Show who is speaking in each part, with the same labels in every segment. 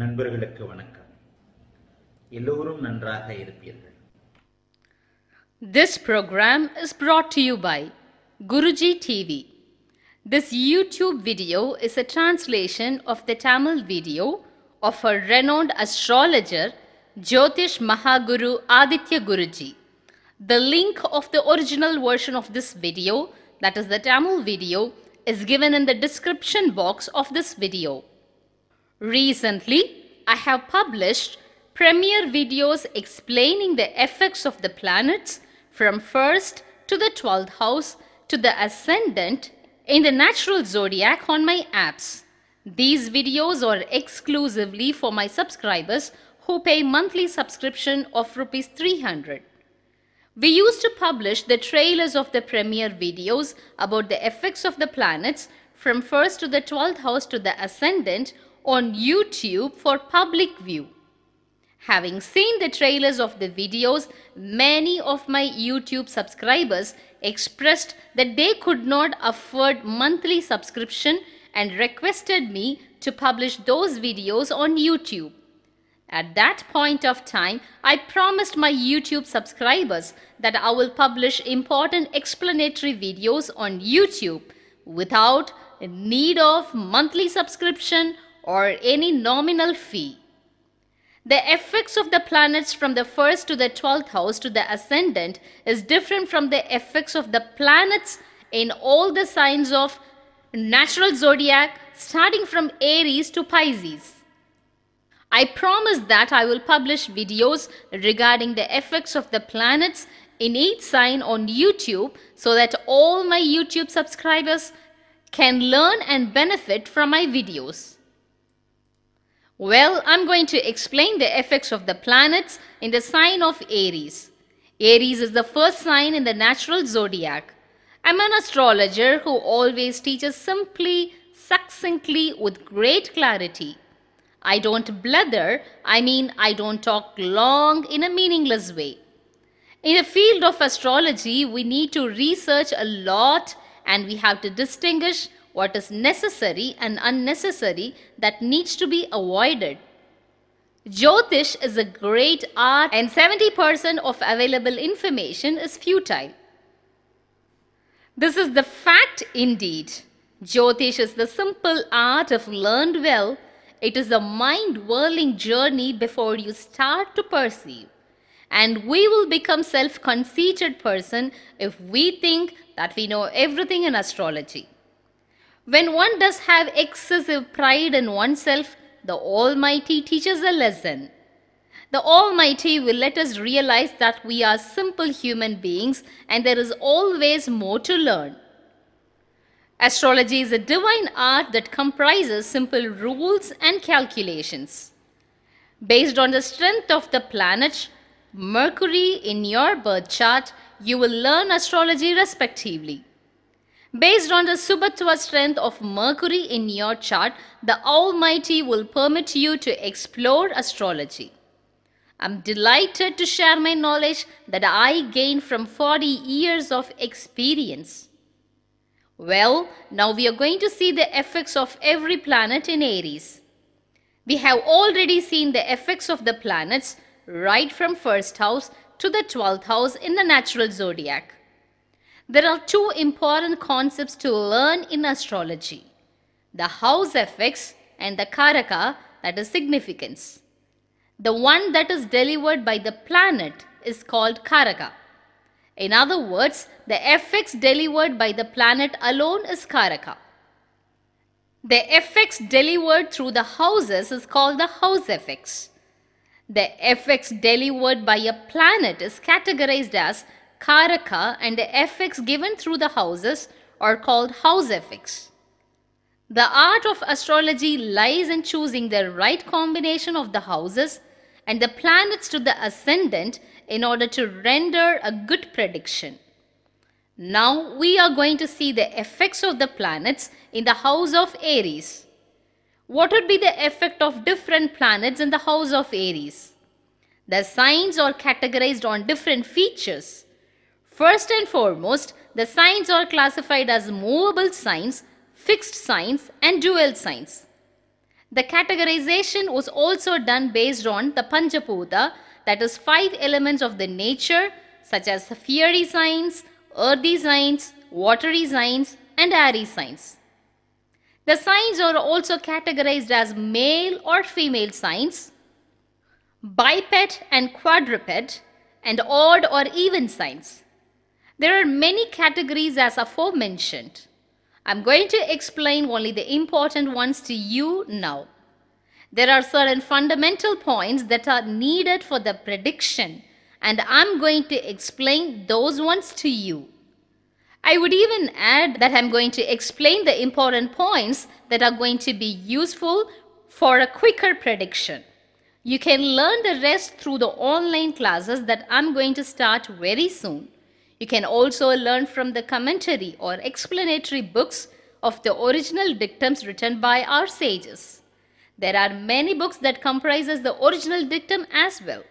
Speaker 1: நண்பர்களுக்கு வணக்கம் எல்லோரும் நன்றாக இருப்பீர்கள் brought to you by Guruji TV. This YouTube video is a translation of the Tamil video of a renowned astrologer Jyotish Mahaguru Aditya Guruji. The link of the original version of this video, that is the Tamil video, is given in the description box of this video. Recently, I have published premier videos explaining the effects of the planets from 1st to the 12th house to the ascendant in the natural zodiac on my apps. These videos are exclusively for my subscribers who pay monthly subscription of rupees 300. We used to publish the trailers of the premiere videos about the effects of the planets from 1st to the 12th house to the ascendant on YouTube for public view. Having seen the trailers of the videos, many of my YouTube subscribers expressed that they could not afford monthly subscription and requested me to publish those videos on YouTube. At that point of time, I promised my YouTube subscribers that I will publish important explanatory videos on YouTube without need of monthly subscription or any nominal fee. The effects of the planets from the 1st to the 12th house to the ascendant is different from the effects of the planets in all the signs of natural zodiac starting from Aries to Pisces. I promise that I will publish videos regarding the effects of the planets in each sign on YouTube so that all my YouTube subscribers can learn and benefit from my videos. Well, I'm going to explain the effects of the planets in the sign of Aries. Aries is the first sign in the natural zodiac. I'm an astrologer who always teaches simply, succinctly, with great clarity. I don't blather, I mean I don't talk long in a meaningless way. In the field of astrology, we need to research a lot and we have to distinguish what is necessary and unnecessary that needs to be avoided. Jyotish is a great art and 70% of available information is futile. This is the fact indeed. Jyotish is the simple art of learned well it is a mind whirling journey before you start to perceive. And we will become self conceited person if we think that we know everything in astrology. When one does have excessive pride in oneself, the Almighty teaches a lesson. The Almighty will let us realize that we are simple human beings and there is always more to learn. Astrology is a divine art that comprises simple rules and calculations. Based on the strength of the planet Mercury in your birth chart, you will learn astrology respectively. Based on the Subhatwa strength of Mercury in your chart, the Almighty will permit you to explore astrology. I'm delighted to share my knowledge that I gained from 40 years of experience. Well, now we are going to see the effects of every planet in Aries. We have already seen the effects of the planets right from first house to the 12th house in the natural zodiac. There are two important concepts to learn in astrology. The house effects and the karaka that is significance. The one that is delivered by the planet is called karaka. In other words, the effects delivered by the planet alone is Karaka. The effects delivered through the houses is called the house effects. The effects delivered by a planet is categorized as Karaka and the effects given through the houses are called house effects. The art of astrology lies in choosing the right combination of the houses and the planets to the ascendant in order to render a good prediction. Now we are going to see the effects of the planets in the house of Aries. What would be the effect of different planets in the house of Aries? The signs are categorized on different features. First and foremost, the signs are classified as movable signs, fixed signs and dual signs. The categorization was also done based on the Panjaputa, that is five elements of the nature such as the fiery signs, earthy signs, watery signs and airy signs. The signs are also categorized as male or female signs, biped and quadruped and odd or even signs. There are many categories as aforementioned. I'm going to explain only the important ones to you now. There are certain fundamental points that are needed for the prediction and I'm going to explain those ones to you. I would even add that I'm going to explain the important points that are going to be useful for a quicker prediction. You can learn the rest through the online classes that I'm going to start very soon. You can also learn from the commentary or explanatory books of the original dictums written by our sages. There are many books that comprises the original dictum as well.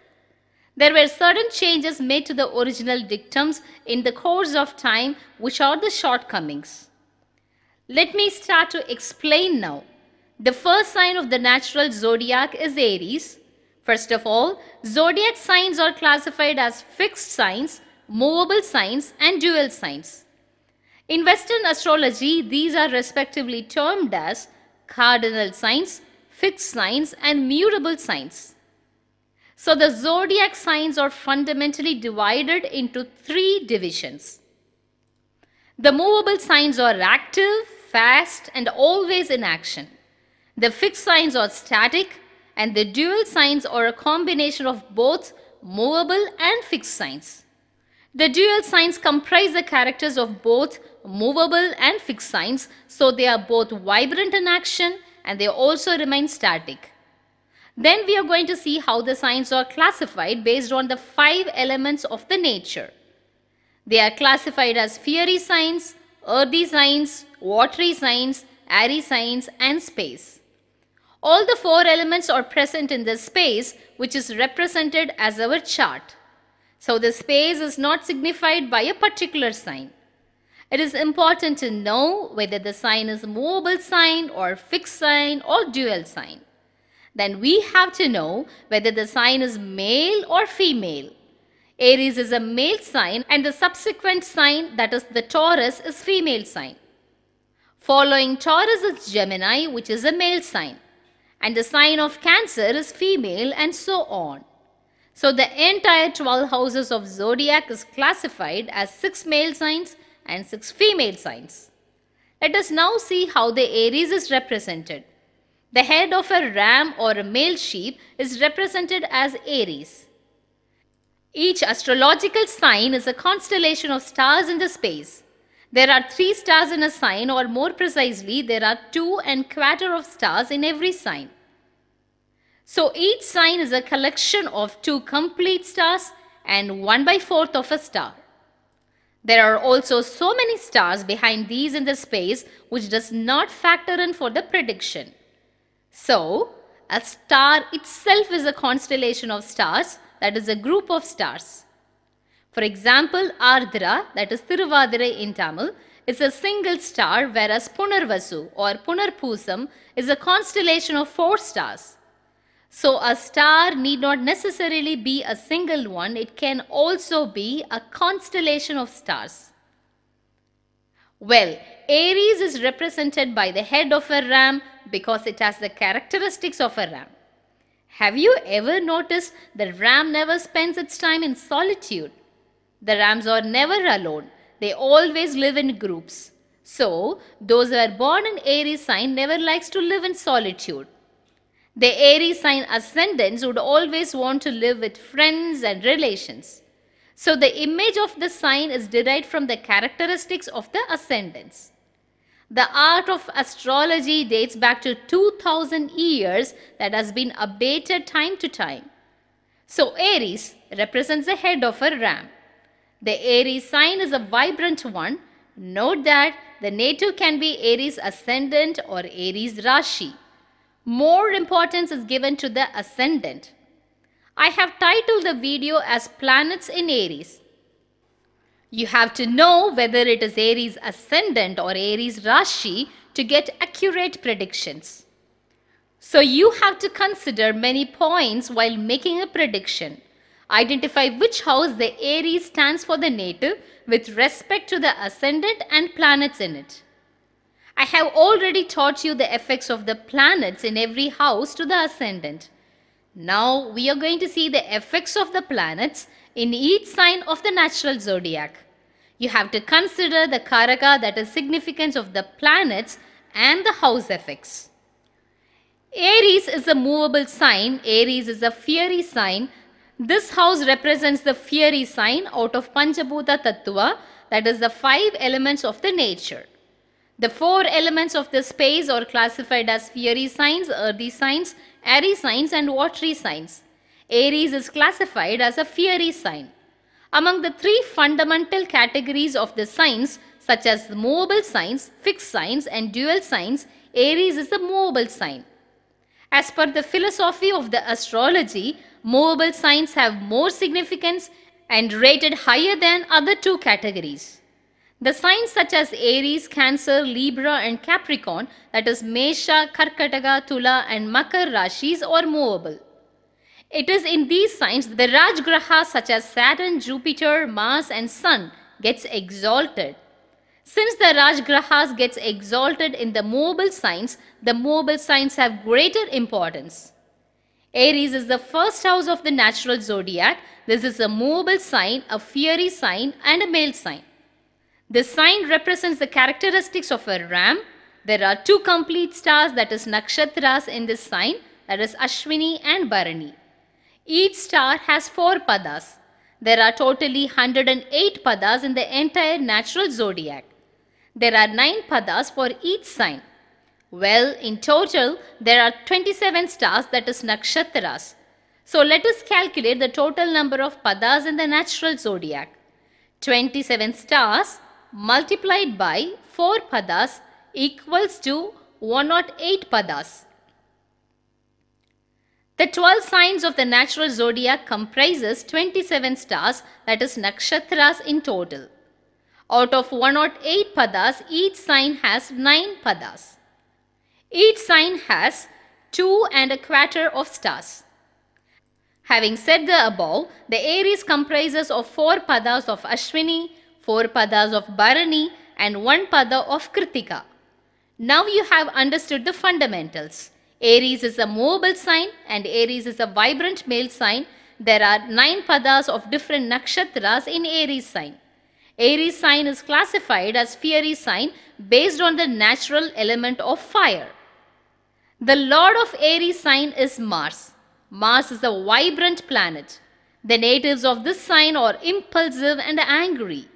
Speaker 1: There were certain changes made to the original dictums in the course of time which are the shortcomings. Let me start to explain now. The first sign of the natural zodiac is Aries. First of all, zodiac signs are classified as fixed signs movable signs and dual signs. In Western astrology, these are respectively termed as cardinal signs, fixed signs and mutable signs. So the zodiac signs are fundamentally divided into three divisions. The movable signs are active, fast and always in action. The fixed signs are static and the dual signs are a combination of both movable and fixed signs. The dual signs comprise the characters of both movable and fixed signs, so they are both vibrant in action and they also remain static. Then we are going to see how the signs are classified based on the five elements of the nature. They are classified as fiery signs, earthy signs, watery signs, airy signs and space. All the four elements are present in this space which is represented as our chart. So the space is not signified by a particular sign. It is important to know whether the sign is mobile sign or fixed sign or dual sign. Then we have to know whether the sign is male or female. Aries is a male sign and the subsequent sign that is the Taurus is female sign. Following Taurus is Gemini which is a male sign and the sign of Cancer is female and so on. So the entire 12 houses of zodiac is classified as 6 male signs and 6 female signs. Let us now see how the Aries is represented. The head of a ram or a male sheep is represented as Aries. Each astrological sign is a constellation of stars in the space. There are three stars in a sign or more precisely there are two and quarter of stars in every sign. So each sign is a collection of two complete stars and 1 by 4th of a star. There are also so many stars behind these in the space which does not factor in for the prediction. So, a star itself is a constellation of stars that is a group of stars. For example, Ardra that is Thiruvadra in Tamil is a single star whereas Punarvasu or Punarpusam is a constellation of four stars. So a star need not necessarily be a single one, it can also be a constellation of stars. Well, Aries is represented by the head of a ram because it has the characteristics of a ram. Have you ever noticed that ram never spends its time in solitude? The rams are never alone. They always live in groups. So, those who are born in Aries sign never likes to live in solitude. The Aries sign ascendants would always want to live with friends and relations. So the image of the sign is derived from the characteristics of the ascendants. The art of astrology dates back to 2000 years that has been updated time to time. So Aries represents the head of a ram. The Aries sign is a vibrant one. Note that the native can be Aries ascendant or Aries Rashi more importance is given to the ascendant. I have titled the video as Planets in Aries. You have to know whether it is Aries ascendant or Aries Rashi to get accurate predictions. So you have to consider many points while making a prediction. Identify which house the Aries stands for the native with respect to the ascendant and planets in it. I have already taught you the effects of the planets in every house to the ascendant. Now we are going to see the effects of the planets in each sign of the natural zodiac. You have to consider the karaka that is significance of the planets and the house effects. Aries is a movable sign. Aries is a fiery sign. This house represents the fiery sign out of Panchabhuta Tattva that is the five elements of the nature. The four elements of the space are classified as fiery signs, earthy signs, airy signs and watery signs. Aries is classified as a fiery sign. Among the three fundamental categories of the signs such as mobile signs, fixed signs and dual signs, Aries is a mobile sign. As per the philosophy of the astrology, mobile signs have more significance and rated higher than other two categories. The signs such as Aries, Cancer, Libra and Capricorn that is Mesha, Karkataka, Tula and Makar Rashis are movable. It is in these signs the Raj such as Saturn, Jupiter, Mars and Sun gets exalted. Since the Raj gets exalted in the movable signs, the movable signs have greater importance. Aries is the first house of the natural zodiac. This is a movable sign, a fiery sign and a male sign. This sign represents the characteristics of a ram. There are two complete stars that is nakshatras in this sign that is Ashwini and Bharani. Each star has four padas. There are totally 108 padas in the entire natural zodiac. There are 9 padas for each sign. Well, in total, there are 27 stars that is nakshatras. So let us calculate the total number of padas in the natural zodiac. 27 stars multiplied by 4 padas equals to 108 padas. The 12 signs of the natural zodiac comprises 27 stars that is nakshatras in total. Out of 108 padas, each sign has 9 padas. Each sign has 2 and a quarter of stars. Having said the above, the Aries comprises of 4 padas of Ashwini, 4 padas of Bharani and 1 pada of Kritika. Now you have understood the fundamentals. Aries is a mobile sign and Aries is a vibrant male sign. There are 9 padas of different nakshatras in Aries sign. Aries sign is classified as fiery sign based on the natural element of fire. The lord of Aries sign is Mars. Mars is a vibrant planet. The natives of this sign are impulsive and angry.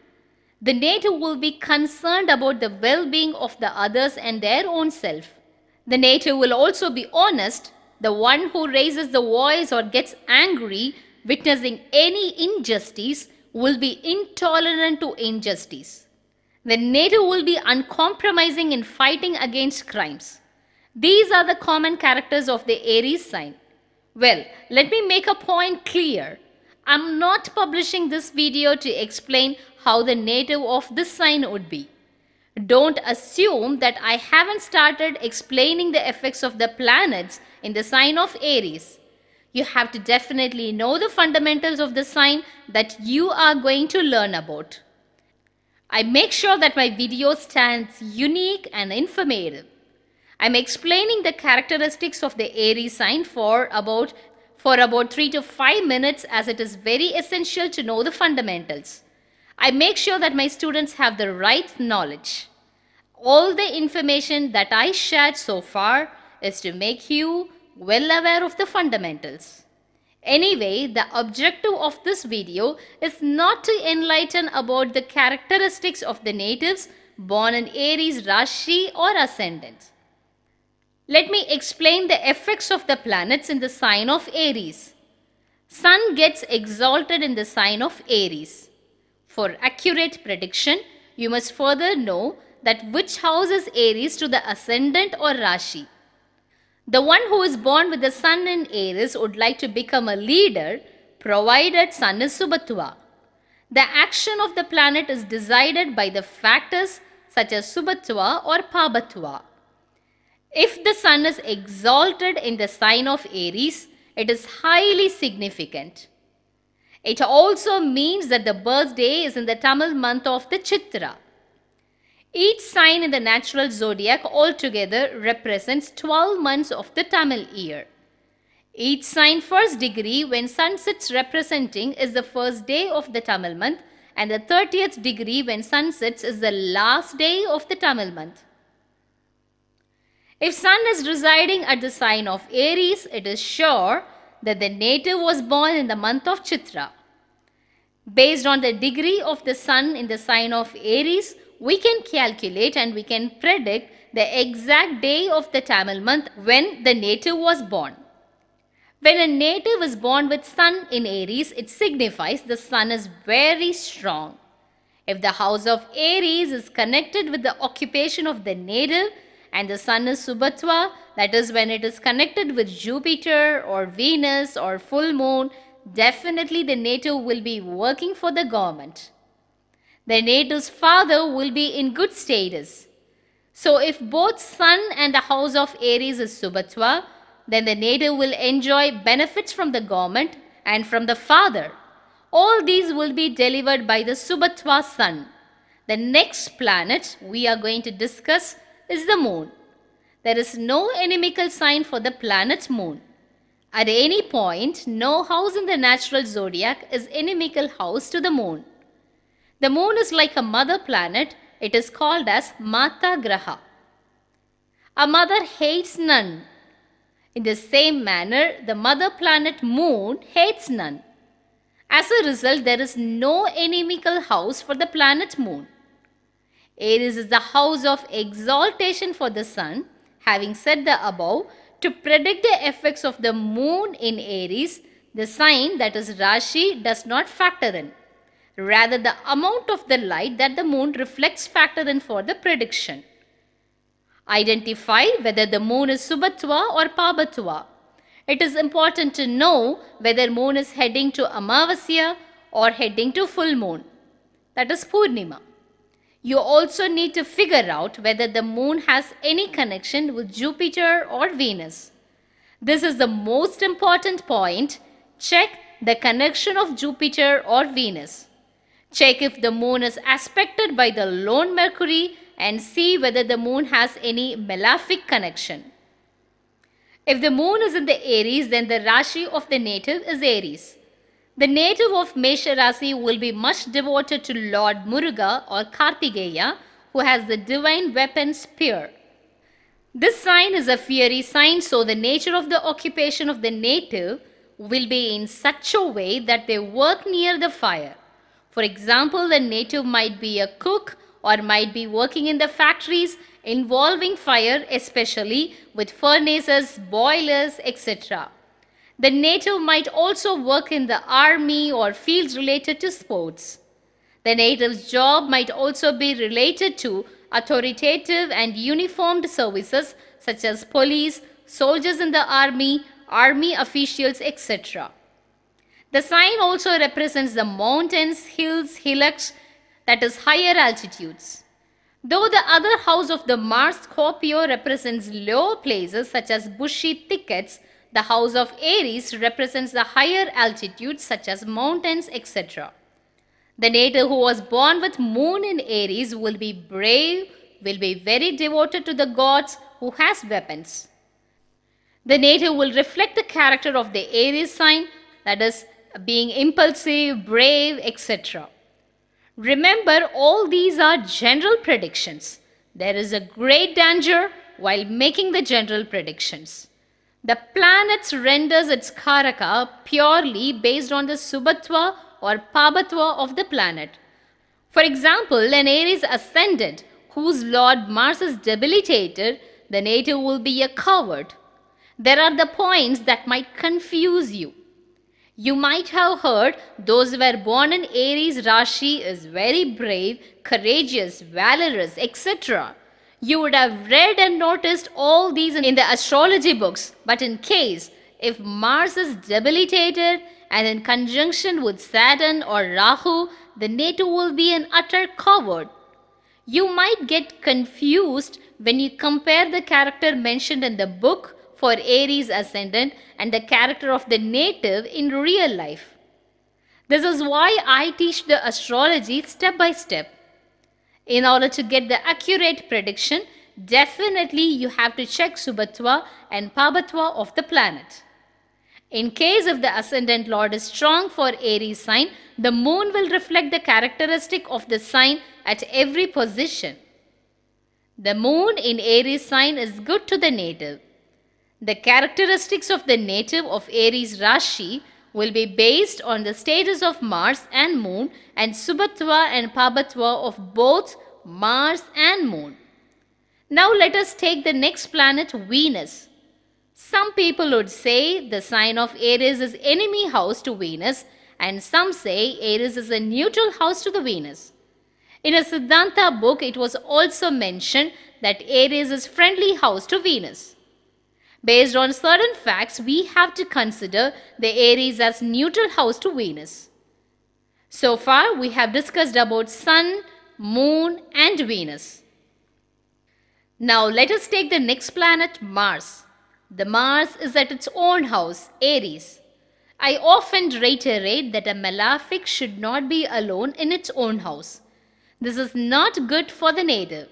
Speaker 1: The native will be concerned about the well being of the others and their own self. The native will also be honest. The one who raises the voice or gets angry, witnessing any injustice, will be intolerant to injustice. The native will be uncompromising in fighting against crimes. These are the common characters of the Aries sign. Well, let me make a point clear. I'm not publishing this video to explain how the native of this sign would be. Don't assume that I haven't started explaining the effects of the planets in the sign of Aries. You have to definitely know the fundamentals of the sign that you are going to learn about. I make sure that my video stands unique and informative. I'm explaining the characteristics of the Aries sign for about for about 3 to 5 minutes as it is very essential to know the fundamentals. I make sure that my students have the right knowledge. All the information that I shared so far is to make you well aware of the fundamentals. Anyway, the objective of this video is not to enlighten about the characteristics of the natives born in Aries Rashi or Ascendant. Let me explain the effects of the planets in the sign of Aries. Sun gets exalted in the sign of Aries. For accurate prediction, you must further know that which house is Aries to the ascendant or Rashi. The one who is born with the sun in Aries would like to become a leader provided sun is Subatwa. The action of the planet is decided by the factors such as Subatwa or Pabatwa. If the sun is exalted in the sign of Aries, it is highly significant. It also means that the birthday is in the Tamil month of the Chitra. Each sign in the natural zodiac altogether represents 12 months of the Tamil year. Each sign first degree when sun sets representing is the first day of the Tamil month and the 30th degree when sun sets is the last day of the Tamil month. If Sun is residing at the sign of Aries, it is sure that the native was born in the month of Chitra. Based on the degree of the Sun in the sign of Aries, we can calculate and we can predict the exact day of the Tamil month when the native was born. When a native is born with Sun in Aries, it signifies the Sun is very strong. If the house of Aries is connected with the occupation of the native, and the sun is Subatva, that is when it is connected with Jupiter or Venus or full moon, definitely the native will be working for the government. The native's father will be in good status. So if both sun and the house of Aries is Subatva, then the native will enjoy benefits from the government and from the father. All these will be delivered by the Subatva sun. The next planet we are going to discuss is the moon. There is no inimical sign for the planet moon. At any point, no house in the natural zodiac is inimical house to the moon. The moon is like a mother planet. It is called as Mata Graha. A mother hates none. In the same manner, the mother planet moon hates none. As a result, there is no inimical house for the planet moon. Aries is the house of exaltation for the sun. Having said the above, to predict the effects of the moon in Aries, the sign that is Rashi does not factor in. Rather, the amount of the light that the moon reflects factor in for the prediction. Identify whether the moon is Subatwa or Pabatwa. It is important to know whether moon is heading to Amavasya or heading to full moon. That is Purnima. You also need to figure out whether the moon has any connection with Jupiter or Venus. This is the most important point. Check the connection of Jupiter or Venus. Check if the moon is aspected by the lone Mercury and see whether the moon has any malefic connection. If the moon is in the Aries, then the Rashi of the native is Aries. The native of Mesha Rasi will be much devoted to Lord Muruga or Kartikeya who has the divine weapon spear. This sign is a fiery sign so the nature of the occupation of the native will be in such a way that they work near the fire. For example, the native might be a cook or might be working in the factories involving fire especially with furnaces, boilers, etc. The native might also work in the army or fields related to sports. The native's job might also be related to authoritative and uniformed services such as police, soldiers in the army, army officials, etc. The sign also represents the mountains, hills, hillocks, that is, higher altitudes. Though the other house of the Mars Scorpio represents low places such as bushy thickets, the house of Aries represents the higher altitudes such as mountains, etc. The native who was born with moon in Aries will be brave, will be very devoted to the gods who has weapons. The native will reflect the character of the Aries sign, that is, being impulsive, brave, etc. Remember, all these are general predictions. There is a great danger while making the general predictions. The planets renders its karaka purely based on the subhatva or pabatva of the planet. For example, an Aries ascendant whose lord Mars is debilitated, the native will be a coward. There are the points that might confuse you. You might have heard those who were born in Aries Rashi is very brave, courageous, valorous, etc. You would have read and noticed all these in the astrology books. But in case if Mars is debilitated and in conjunction with Saturn or Rahu, the native will be an utter coward. You might get confused when you compare the character mentioned in the book for Aries ascendant and the character of the native in real life. This is why I teach the astrology step by step. In order to get the accurate prediction, definitely you have to check Subatwa and Pabatwa of the planet. In case if the ascendant lord is strong for Aries sign, the moon will reflect the characteristic of the sign at every position. The moon in Aries sign is good to the native. The characteristics of the native of Aries Rashi will be based on the status of Mars and Moon and Subhatva and Pabatva of both Mars and Moon. Now let us take the next planet Venus. Some people would say the sign of Aries is enemy house to Venus and some say Aries is a neutral house to the Venus. In a Siddhanta book it was also mentioned that Aries is friendly house to Venus. Based on certain facts, we have to consider the Aries as neutral house to Venus. So far, we have discussed about Sun, Moon and Venus. Now let us take the next planet, Mars. The Mars is at its own house, Aries. I often reiterate that a malefic should not be alone in its own house. This is not good for the native.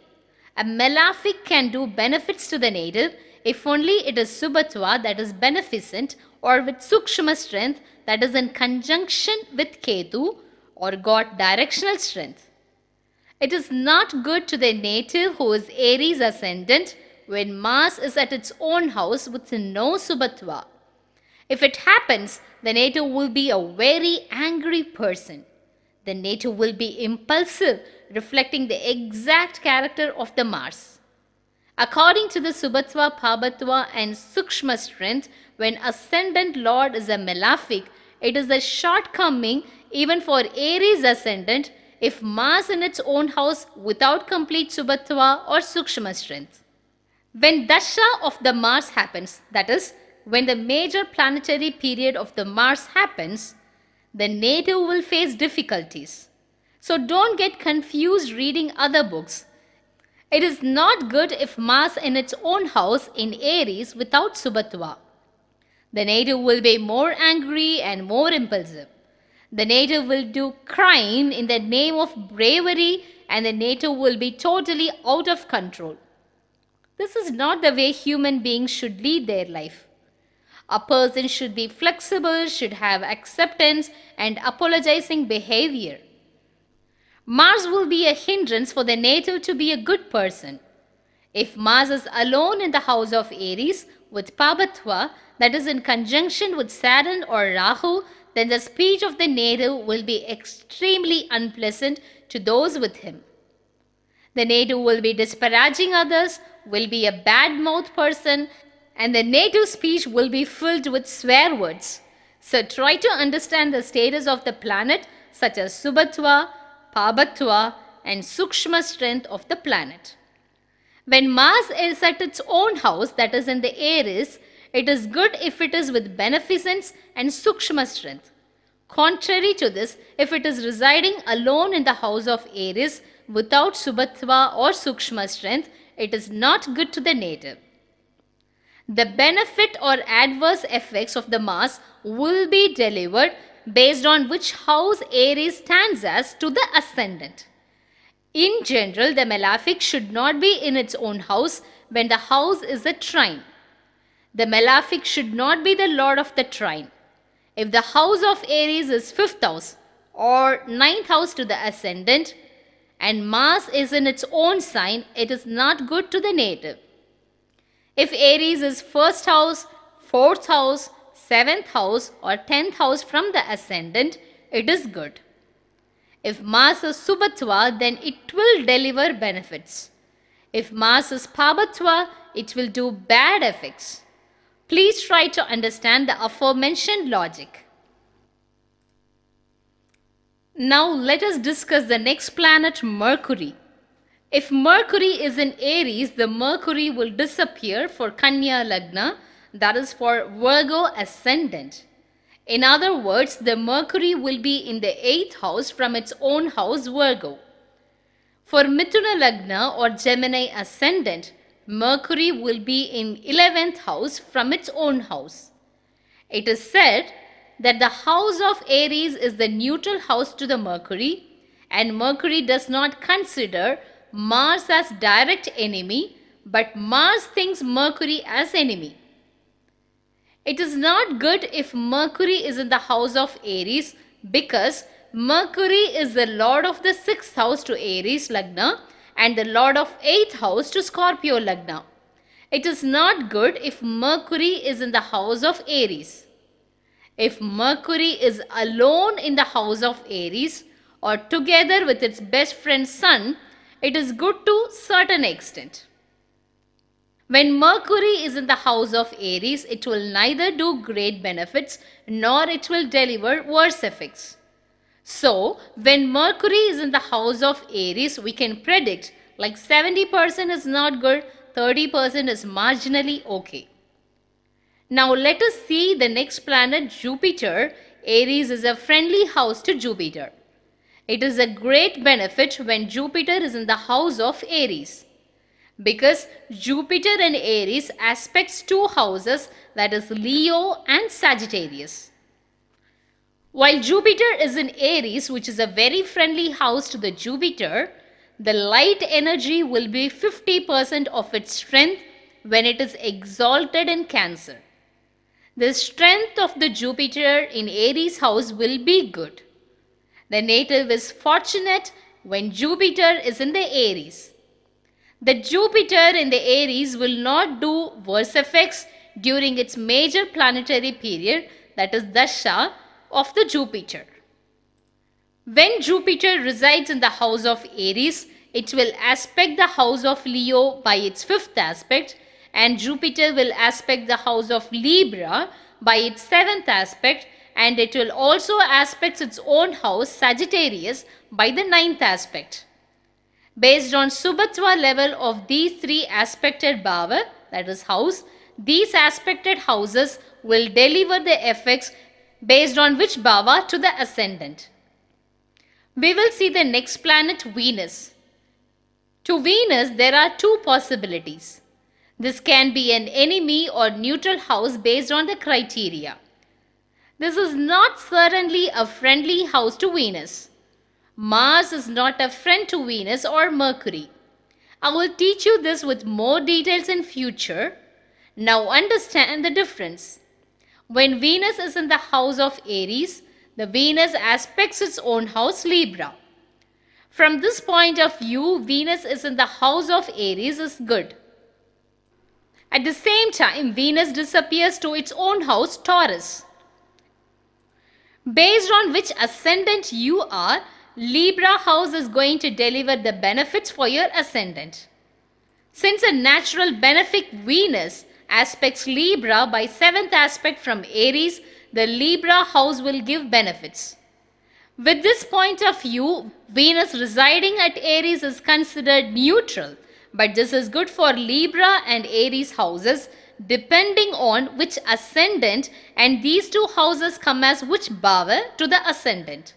Speaker 1: A malefic can do benefits to the native if only it is Subhatva that is beneficent or with Sukshma strength that is in conjunction with Ketu or got directional strength. It is not good to the native who is Aries ascendant when Mars is at its own house with no Subhatva. If it happens, the native will be a very angry person. The native will be impulsive, reflecting the exact character of the Mars. According to the Subatva, Pabhatva and Sukshma strength, when ascendant lord is a malefic, it is a shortcoming even for Aries ascendant if Mars in its own house without complete Subatva or Sukshma strength. When Dasha of the Mars happens, that is, when the major planetary period of the Mars happens, the native will face difficulties. So don't get confused reading other books it is not good if Mars in its own house in Aries without Subatva. The native will be more angry and more impulsive. The native will do crime in the name of bravery and the native will be totally out of control. This is not the way human beings should lead their life. A person should be flexible, should have acceptance and apologizing behavior. Mars will be a hindrance for the native to be a good person. If Mars is alone in the house of Aries with Pabatwa, that is in conjunction with Saturn or Rahu, then the speech of the native will be extremely unpleasant to those with him. The native will be disparaging others, will be a bad mouth person, and the native speech will be filled with swear words. So try to understand the status of the planet such as Subatwa, Pabatva and Sukshma strength of the planet. When Mars is at its own house, that is in the Aries, it is good if it is with beneficence and Sukshma strength. Contrary to this, if it is residing alone in the house of Aries without Subhatva or Sukshma strength, it is not good to the native. The benefit or adverse effects of the Mars will be delivered based on which house Aries stands as to the ascendant. In general, the malefic should not be in its own house when the house is a trine. The malefic should not be the lord of the trine. If the house of Aries is fifth house or ninth house to the ascendant and Mars is in its own sign, it is not good to the native. If Aries is first house, fourth house, seventh house or tenth house from the ascendant, it is good. If Mars is Subatva, then it will deliver benefits. If Mars is Pabatva, it will do bad effects. Please try to understand the aforementioned logic. Now let us discuss the next planet Mercury. If Mercury is in Aries, the Mercury will disappear for Kanya Lagna that is for Virgo ascendant. In other words, the Mercury will be in the 8th house from its own house Virgo. For Mituna Lagna or Gemini ascendant, Mercury will be in 11th house from its own house. It is said that the house of Aries is the neutral house to the Mercury and Mercury does not consider Mars as direct enemy but Mars thinks Mercury as enemy. It is not good if Mercury is in the house of Aries because Mercury is the lord of the 6th house to Aries Lagna and the lord of 8th house to Scorpio Lagna. It is not good if Mercury is in the house of Aries. If Mercury is alone in the house of Aries or together with its best friend Sun, it is good to certain extent. When Mercury is in the house of Aries, it will neither do great benefits nor it will deliver worse effects. So, when Mercury is in the house of Aries, we can predict like 70% is not good, 30% is marginally okay. Now, let us see the next planet, Jupiter. Aries is a friendly house to Jupiter. It is a great benefit when Jupiter is in the house of Aries because Jupiter in Aries aspects two houses that is Leo and Sagittarius. While Jupiter is in Aries, which is a very friendly house to the Jupiter, the light energy will be 50% of its strength when it is exalted in Cancer. The strength of the Jupiter in Aries house will be good. The native is fortunate when Jupiter is in the Aries. The Jupiter in the Aries will not do worse effects during its major planetary period that is Dasha of the Jupiter. When Jupiter resides in the house of Aries, it will aspect the house of Leo by its fifth aspect and Jupiter will aspect the house of Libra by its seventh aspect and it will also aspect its own house Sagittarius by the ninth aspect. Based on Subatva level of these three aspected bhava, that is house, these aspected houses will deliver the effects based on which bhava to the ascendant. We will see the next planet Venus. To Venus, there are two possibilities. This can be an enemy or neutral house based on the criteria. This is not certainly a friendly house to Venus. Mars is not a friend to Venus or Mercury. I will teach you this with more details in future. Now understand the difference. When Venus is in the house of Aries, the Venus aspects its own house Libra. From this point of view, Venus is in the house of Aries is good. At the same time, Venus disappears to its own house Taurus. Based on which ascendant you are, Libra house is going to deliver the benefits for your ascendant. Since a natural benefic Venus aspects Libra by 7th aspect from Aries, the Libra house will give benefits. With this point of view, Venus residing at Aries is considered neutral, but this is good for Libra and Aries houses depending on which ascendant and these two houses come as which bhava to the ascendant.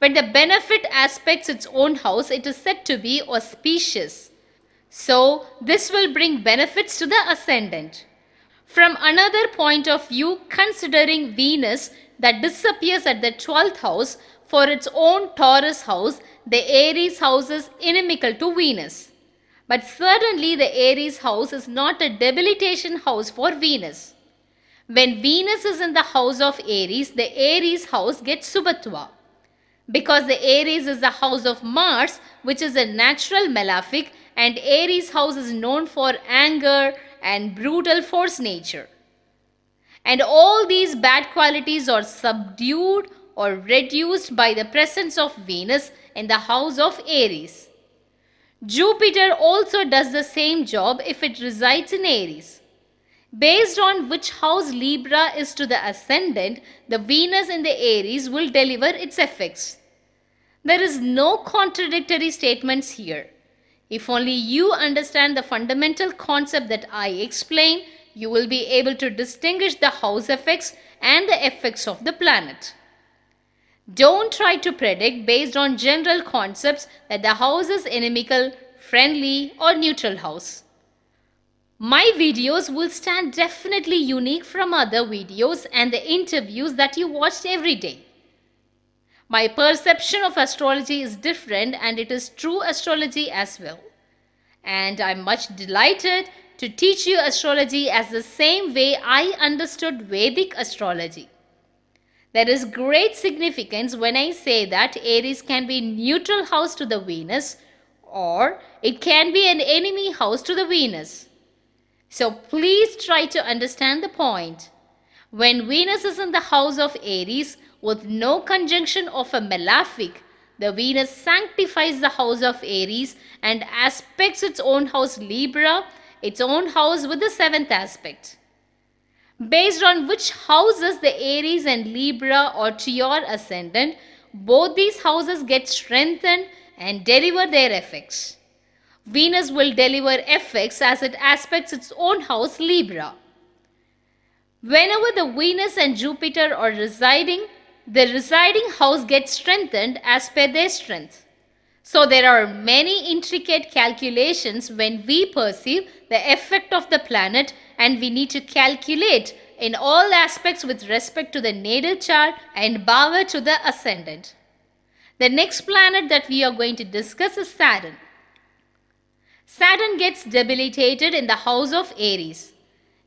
Speaker 1: When the benefit aspects its own house, it is said to be auspicious. So, this will bring benefits to the ascendant. From another point of view, considering Venus that disappears at the 12th house for its own Taurus house, the Aries house is inimical to Venus. But certainly, the Aries house is not a debilitation house for Venus. When Venus is in the house of Aries, the Aries house gets Subatwa because the Aries is the house of Mars which is a natural malefic and Aries house is known for anger and brutal force nature. And all these bad qualities are subdued or reduced by the presence of Venus in the house of Aries. Jupiter also does the same job if it resides in Aries. Based on which house Libra is to the ascendant, the Venus in the Aries will deliver its effects. There is no contradictory statements here. If only you understand the fundamental concept that I explain, you will be able to distinguish the house effects and the effects of the planet. Don't try to predict based on general concepts that the house is inimical, friendly or neutral house. My videos will stand definitely unique from other videos and the interviews that you watched every day. My perception of astrology is different and it is true astrology as well. And I'm much delighted to teach you astrology as the same way I understood Vedic astrology. There is great significance when I say that Aries can be neutral house to the Venus or it can be an enemy house to the Venus. So please try to understand the point. When Venus is in the house of Aries, with no conjunction of a malefic, the Venus sanctifies the house of Aries and aspects its own house Libra, its own house with the seventh aspect. Based on which houses the Aries and Libra or to your ascendant, both these houses get strengthened and deliver their effects. Venus will deliver effects as it aspects its own house Libra. Whenever the Venus and Jupiter are residing the residing house gets strengthened as per their strength. So there are many intricate calculations when we perceive the effect of the planet and we need to calculate in all aspects with respect to the natal chart and power to the ascendant. The next planet that we are going to discuss is Saturn. Saturn gets debilitated in the house of Aries.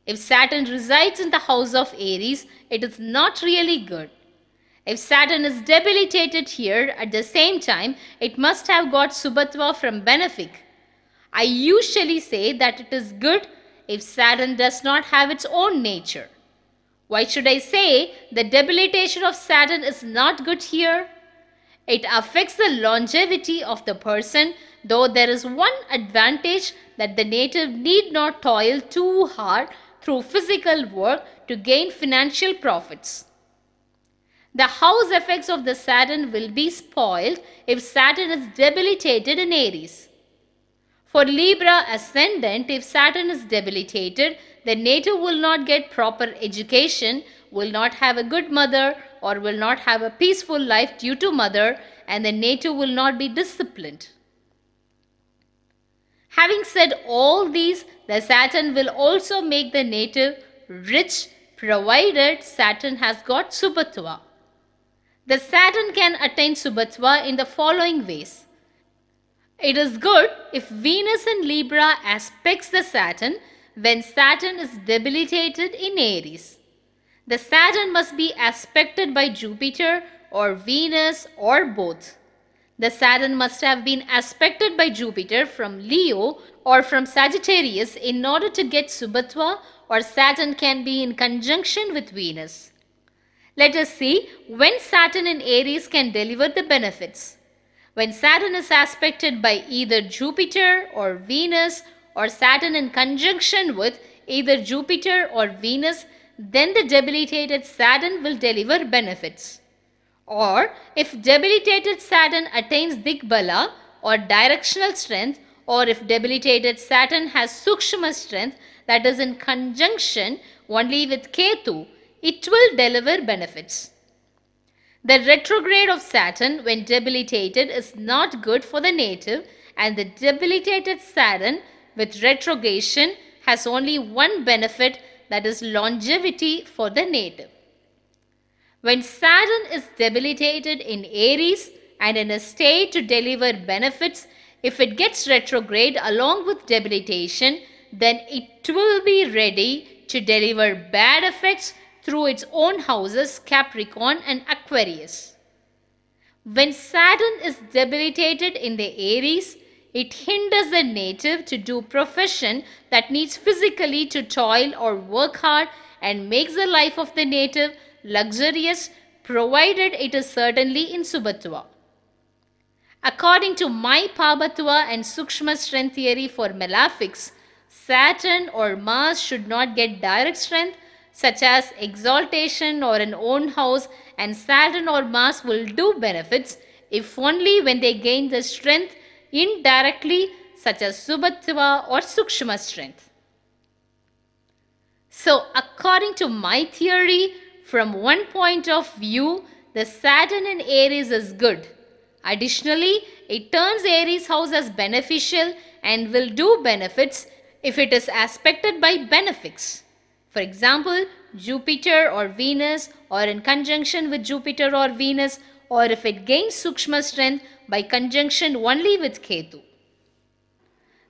Speaker 1: If Saturn resides in the house of Aries, it is not really good. If Saturn is debilitated here at the same time, it must have got Subhatva from benefic. I usually say that it is good if Saturn does not have its own nature. Why should I say the debilitation of Saturn is not good here? It affects the longevity of the person, though there is one advantage that the native need not toil too hard through physical work to gain financial profits. The house effects of the Saturn will be spoiled if Saturn is debilitated in Aries. For Libra ascendant, if Saturn is debilitated, the native will not get proper education, will not have a good mother, or will not have a peaceful life due to mother, and the native will not be disciplined. Having said all these, the Saturn will also make the native rich provided Saturn has got Subatwa. The Saturn can attain Subhatva in the following ways. It is good if Venus in Libra aspects the Saturn when Saturn is debilitated in Aries. The Saturn must be aspected by Jupiter or Venus or both. The Saturn must have been aspected by Jupiter from Leo or from Sagittarius in order to get Subhatva or Saturn can be in conjunction with Venus. Let us see when Saturn in Aries can deliver the benefits. When Saturn is aspected by either Jupiter or Venus or Saturn in conjunction with either Jupiter or Venus, then the debilitated Saturn will deliver benefits. Or if debilitated Saturn attains Digbala or directional strength or if debilitated Saturn has Sukshma strength that is in conjunction only with Ketu it will deliver benefits. The retrograde of Saturn, when debilitated, is not good for the native, and the debilitated Saturn with retrogation has only one benefit that is longevity for the native. When Saturn is debilitated in Aries and in a state to deliver benefits, if it gets retrograde along with debilitation, then it will be ready to deliver bad effects through its own houses Capricorn and Aquarius. When Saturn is debilitated in the Aries, it hinders the native to do profession that needs physically to toil or work hard and makes the life of the native luxurious provided it is certainly in Subatwa. According to my Pabatwa and Sukshma strength theory for malefics, Saturn or Mars should not get direct strength such as exaltation or an own house and Saturn or Mars will do benefits if only when they gain the strength indirectly such as Subhatva or Sukshma strength. So according to my theory, from one point of view, the Saturn in Aries is good. Additionally, it turns Aries house as beneficial and will do benefits if it is aspected by benefics. For example, Jupiter or Venus or in conjunction with Jupiter or Venus or if it gains Sukshma strength by conjunction only with Ketu.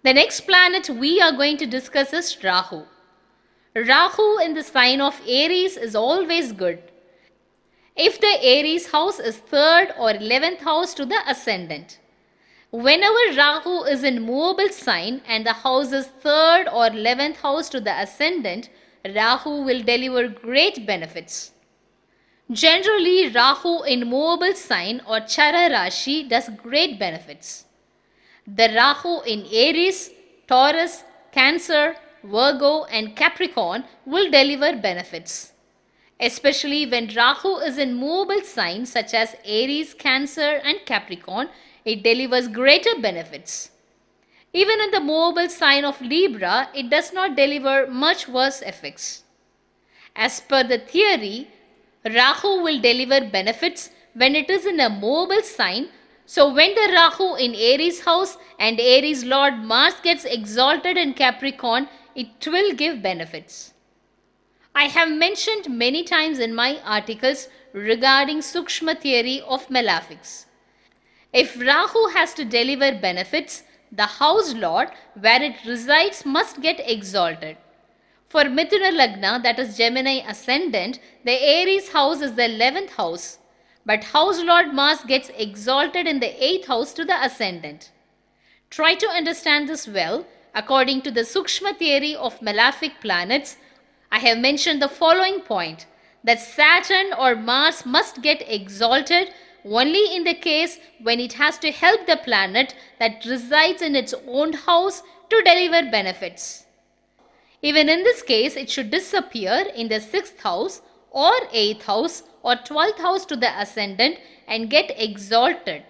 Speaker 1: The next planet we are going to discuss is Rahu. Rahu in the sign of Aries is always good. If the Aries house is 3rd or 11th house to the ascendant. Whenever Rahu is in movable sign and the house is 3rd or 11th house to the ascendant, Rahu will deliver great benefits. Generally, Rahu in movable sign or Chara Rashi does great benefits. The Rahu in Aries, Taurus, Cancer, Virgo, and Capricorn will deliver benefits. Especially when Rahu is in movable signs such as Aries, Cancer, and Capricorn, it delivers greater benefits. Even in the movable sign of Libra, it does not deliver much worse effects. As per the theory, Rahu will deliver benefits when it is in a movable sign. So when the Rahu in Aries house and Aries Lord Mars gets exalted in Capricorn, it will give benefits. I have mentioned many times in my articles regarding Sukshma theory of malefics. If Rahu has to deliver benefits, the house lord where it resides must get exalted. For Mithuna Lagna, that is Gemini ascendant, the Aries house is the 11th house. But house lord Mars gets exalted in the 8th house to the ascendant. Try to understand this well. According to the Sukshma theory of malefic planets, I have mentioned the following point that Saturn or Mars must get exalted only in the case when it has to help the planet that resides in its own house to deliver benefits. Even in this case, it should disappear in the sixth house or eighth house or twelfth house to the ascendant and get exalted.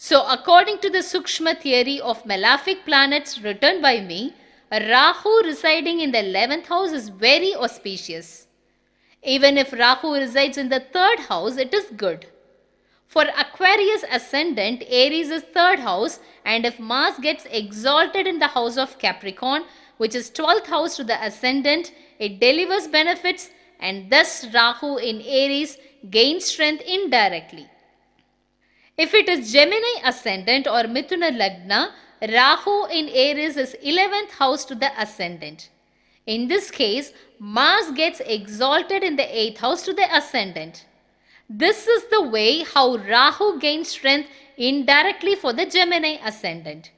Speaker 1: So, according to the Sukshma theory of malefic planets written by me, Rahu residing in the 11th house is very auspicious. Even if Rahu resides in the 3rd house, it is good. For Aquarius ascendant, Aries is third house and if Mars gets exalted in the house of Capricorn, which is 12th house to the ascendant, it delivers benefits and thus Rahu in Aries gains strength indirectly. If it is Gemini ascendant or Mithuna Lagna, Rahu in Aries is 11th house to the ascendant. In this case, Mars gets exalted in the 8th house to the ascendant. This is the way how Rahu gains strength indirectly for the Gemini ascendant.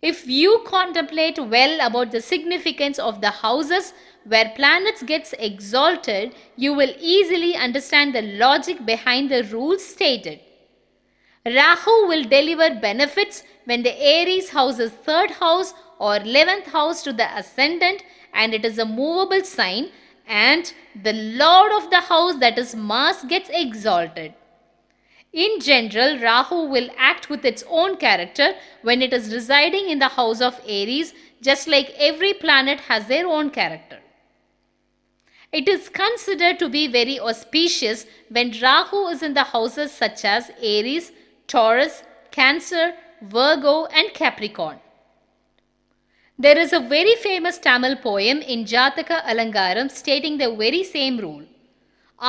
Speaker 1: If you contemplate well about the significance of the houses where planets gets exalted, you will easily understand the logic behind the rules stated. Rahu will deliver benefits when the Aries house's third house or 11th house to the ascendant and it is a movable sign and the lord of the house that is Mars gets exalted. In general, Rahu will act with its own character when it is residing in the house of Aries, just like every planet has their own character. It is considered to be very auspicious when Rahu is in the houses such as Aries, Taurus, Cancer, Virgo, and Capricorn. There is a very famous Tamil poem in Jataka Alangaram stating the very same rule.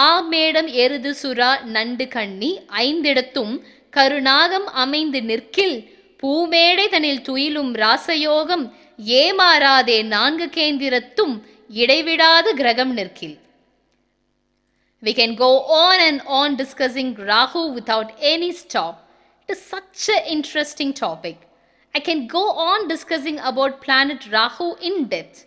Speaker 1: ஆ madam எருது சுறா நண்டு கண்ணி ஐந்திடத்தும் கருணாகம் அமைந்து நிற்கில் பூமேடை தனில் துயிலும் ராசயோகம் ஏமாறாதே நான்கு கேந்திரத்தும் இடைவிடாது கிரகம் நிற்கில் We can go on and on discussing Rahu without any stop. It is such an interesting topic. I can go on discussing about planet Rahu in depth.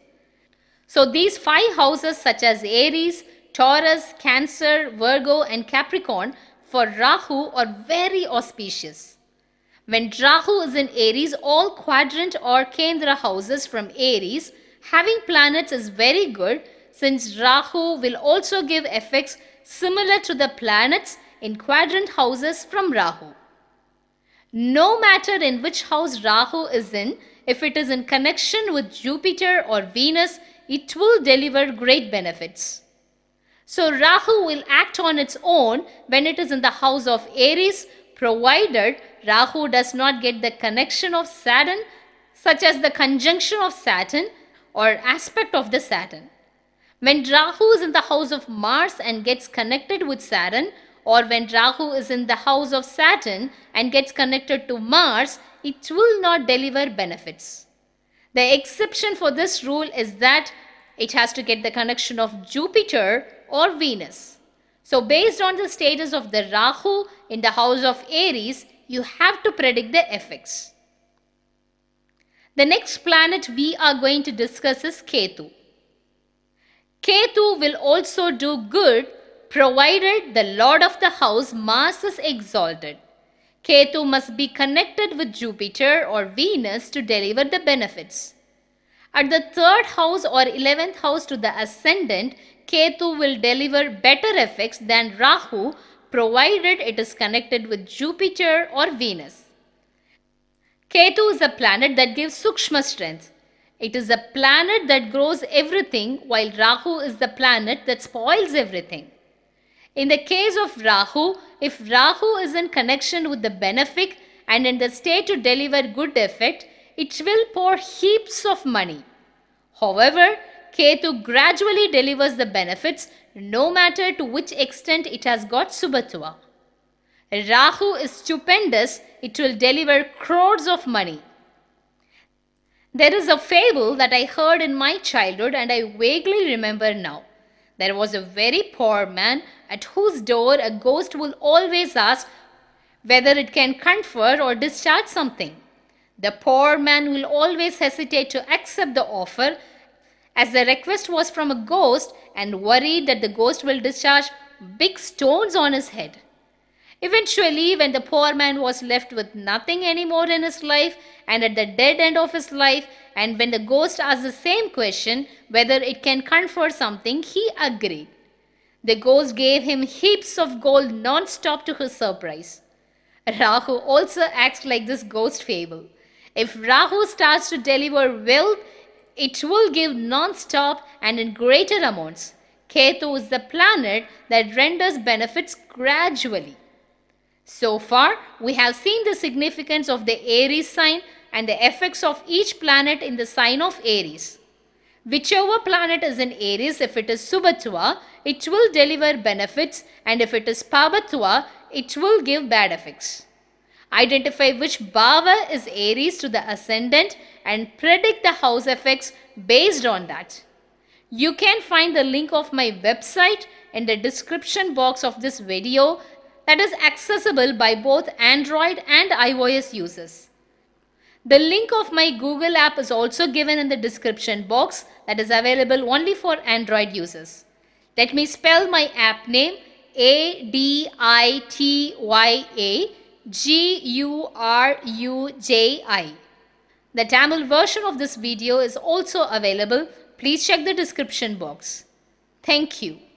Speaker 1: So these five houses such as Aries, Taurus, Cancer, Virgo and Capricorn for Rahu are very auspicious. When Rahu is in Aries, all quadrant or Kendra houses from Aries, having planets is very good since Rahu will also give effects similar to the planets in quadrant houses from Rahu. No matter in which house Rahu is in, if it is in connection with Jupiter or Venus, it will deliver great benefits. So Rahu will act on its own when it is in the house of Aries, provided Rahu does not get the connection of Saturn, such as the conjunction of Saturn or aspect of the Saturn. When Rahu is in the house of Mars and gets connected with Saturn, or when Rahu is in the house of Saturn and gets connected to Mars, it will not deliver benefits. The exception for this rule is that it has to get the connection of Jupiter or Venus. So, based on the status of the Rahu in the house of Aries, you have to predict the effects. The next planet we are going to discuss is Ketu. Ketu will also do good provided the lord of the house Mars is exalted. Ketu must be connected with Jupiter or Venus to deliver the benefits. At the third house or eleventh house to the ascendant, Ketu will deliver better effects than Rahu provided it is connected with Jupiter or Venus. Ketu is a planet that gives Sukshma strength. It is a planet that grows everything while Rahu is the planet that spoils everything. In the case of Rahu, if Rahu is in connection with the benefic and in the state to deliver good effect, it will pour heaps of money. However, Ketu gradually delivers the benefits no matter to which extent it has got Subhatua. Rahu is stupendous, it will deliver crores of money. There is a fable that I heard in my childhood and I vaguely remember now. There was a very poor man at whose door a ghost will always ask whether it can confer or discharge something. The poor man will always hesitate to accept the offer as the request was from a ghost and worried that the ghost will discharge big stones on his head. Eventually, when the poor man was left with nothing anymore in his life and at the dead end of his life, and when the ghost asked the same question whether it can confer something, he agreed. The ghost gave him heaps of gold non stop to his surprise. Rahu also acts like this ghost fable. If Rahu starts to deliver wealth, it will give non stop and in greater amounts. Ketu is the planet that renders benefits gradually. So far, we have seen the significance of the Aries sign and the effects of each planet in the sign of Aries. Whichever planet is in Aries, if it is Subhatwa, it will deliver benefits and if it is Pavatwa, it will give bad effects. Identify which Bhava is Aries to the ascendant and predict the house effects based on that. You can find the link of my website in the description box of this video that is accessible by both Android and iOS users. The link of my Google app is also given in the description box that is available only for Android users. Let me spell my app name A D I T Y A G U R U J I. The Tamil version of this video is also available. Please check the description box. Thank you.